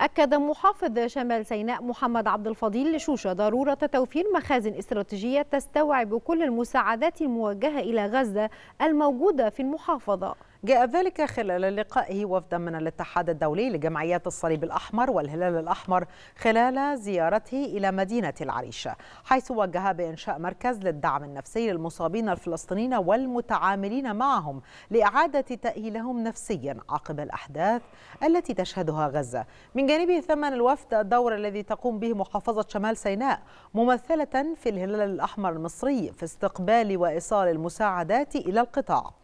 أكد محافظ شمال سيناء محمد عبد الفضيل لشوشة ضرورة توفير مخازن استراتيجية تستوعب كل المساعدات الموجهة إلى غزة الموجودة في المحافظة جاء ذلك خلال لقائه وفدا من الاتحاد الدولي لجمعيات الصليب الأحمر والهلال الأحمر خلال زيارته إلى مدينة العريش حيث وجه بإنشاء مركز للدعم النفسي للمصابين الفلسطينيين والمتعاملين معهم لإعادة تأهيلهم نفسيا عقب الأحداث التي تشهدها غزة من جانبه ثمن الوفد الدور الذي تقوم به محافظة شمال سيناء ممثلة في الهلال الأحمر المصري في استقبال وإيصال المساعدات إلى القطاع